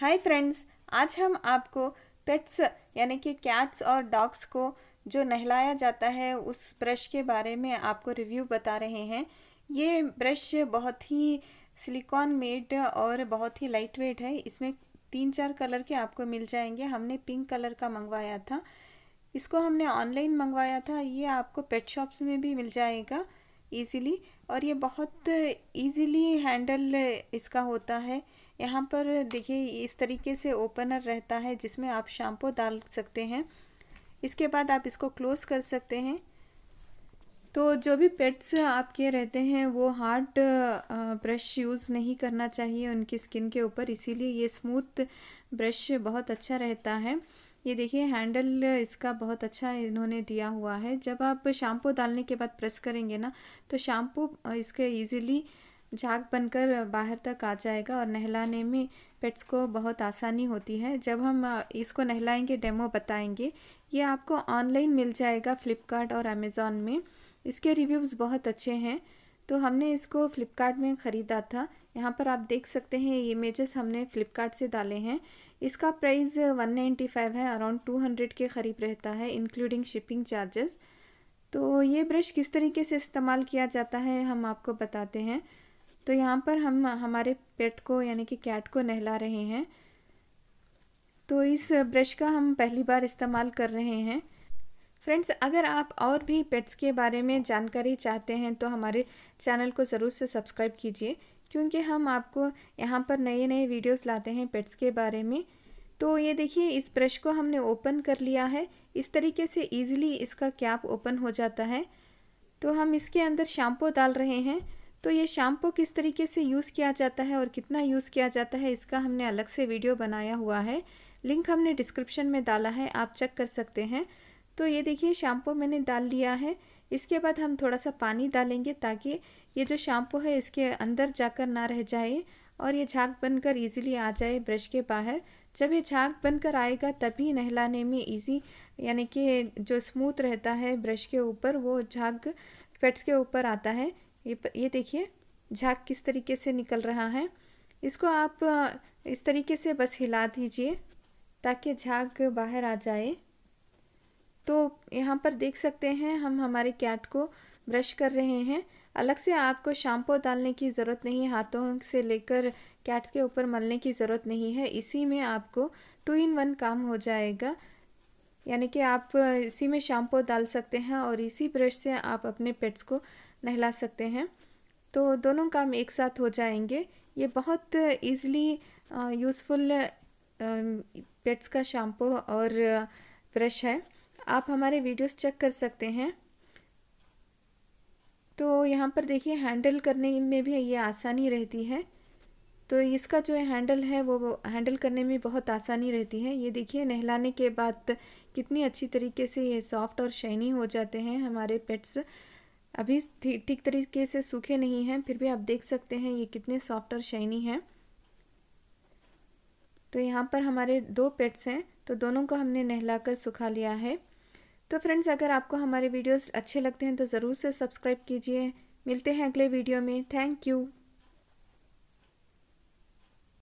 hi friends आज हम आपको पेट्स यानी कि कैट्स और डॉग्स को जो नहलाया जाता है उस ब्रश के बारे में आपको रिव्यू बता रहे हैं ये ब्रश बहुत ही सिलिकॉन मेड और बहुत ही लाइट वेट है इसमें तीन चार कलर के आपको मिल जाएंगे हमने पिंक कलर का मंगवाया था इसको हमने ऑनलाइन मंगवाया था ये आपको पेट शॉप्स में भी मिल जाएगा ईजिली और ये बहुत इजीली हैंडल इसका होता है यहाँ पर देखिए इस तरीके से ओपनर रहता है जिसमें आप शैम्पू डाल सकते हैं इसके बाद आप इसको क्लोज़ कर सकते हैं तो जो भी पेट्स आपके रहते हैं वो हार्ड ब्रश यूज़ नहीं करना चाहिए उनकी स्किन के ऊपर इसीलिए ये स्मूथ ब्रश बहुत अच्छा रहता है ये देखिए हैंडल इसका बहुत अच्छा इन्होंने दिया हुआ है जब आप शैम्पू डालने के बाद प्रेस करेंगे ना तो शैम्पू इसके इजीली झाग बनकर बाहर तक आ जाएगा और नहलाने में पेट्स को बहुत आसानी होती है जब हम इसको नहलाएंगे डेमो बताएंगे ये आपको ऑनलाइन मिल जाएगा फ्लिपकार्ट और अमेज़ोन में इसके रिव्यूज़ बहुत अच्छे हैं तो हमने इसको फ्लिपकार्ट में ख़रीदा था यहाँ पर आप देख सकते हैं ये इमेजेस हमने फ्लिपकार्ट से डाले हैं इसका प्राइस 195 है अराउंड 200 के करीब रहता है इंक्लूडिंग शिपिंग चार्जेस तो ये ब्रश किस तरीके से इस्तेमाल किया जाता है हम आपको बताते हैं तो यहाँ पर हम हमारे पेट को यानी कि कैट को नहला रहे हैं तो इस ब्रश का हम पहली बार इस्तेमाल कर रहे हैं फ्रेंड्स अगर आप और भी पेट्स के बारे में जानकारी चाहते हैं तो हमारे चैनल को ज़रूर से सब्सक्राइब कीजिए क्योंकि हम आपको यहाँ पर नए नए वीडियोस लाते हैं पेट्स के बारे में तो ये देखिए इस ब्रश को हमने ओपन कर लिया है इस तरीके से ईजिली इसका कैप ओपन हो जाता है तो हम इसके अंदर शैम्पू डाल रहे हैं तो ये शैम्पू किस तरीके से यूज़ किया जाता है और कितना यूज़ किया जाता है इसका हमने अलग से वीडियो बनाया हुआ है लिंक हमने डिस्क्रिप्शन में डाला है आप चेक कर सकते हैं तो ये देखिए शैम्पू मैंने डाल लिया है इसके बाद हम थोड़ा सा पानी डालेंगे ताकि ये जो शैम्पू है इसके अंदर जाकर ना रह जाए और ये झाग बनकर इजीली आ जाए ब्रश के बाहर जब ये झाग बनकर आएगा तभी नहलाने में इजी यानी कि जो स्मूथ रहता है ब्रश के ऊपर वो झाग पेट्स के ऊपर आता है ये ये देखिए झाग किस तरीके से निकल रहा है इसको आप इस तरीके से बस हिला दीजिए ताकि झाग बाहर आ जाए तो यहाँ पर देख सकते हैं हम हमारे कैट को ब्रश कर रहे हैं अलग से आपको शैम्पू डालने की ज़रूरत नहीं है हाथों से लेकर कैट्स के ऊपर मलने की ज़रूरत नहीं है इसी में आपको टू इन वन काम हो जाएगा यानी कि आप इसी में शैम्पू डाल सकते हैं और इसी ब्रश से आप अपने पेट्स को नहला सकते हैं तो दोनों काम एक साथ हो जाएंगे ये बहुत ईजली यूज़फुल पेट्स का शैम्पू और ब्रश है आप हमारे वीडियोस चेक कर सकते हैं तो यहाँ पर देखिए हैंडल करने में भी ये आसानी रहती है तो इसका जो हैंडल है वो हैंडल करने में बहुत आसानी रहती है ये देखिए नहलाने के बाद कितनी अच्छी तरीके से ये सॉफ्ट और शाइनी हो जाते हैं हमारे पेट्स अभी ठीक तरीके से सूखे नहीं हैं फिर भी आप देख सकते हैं ये कितने सॉफ्ट और शाइनी हैं तो यहाँ पर हमारे दो पेट्स हैं तो दोनों को हमने नहलाकर सुखा लिया है तो फ्रेंड्स अगर आपको हमारे वीडियोस अच्छे लगते हैं तो ज़रूर से सब्सक्राइब कीजिए मिलते हैं अगले वीडियो में थैंक यू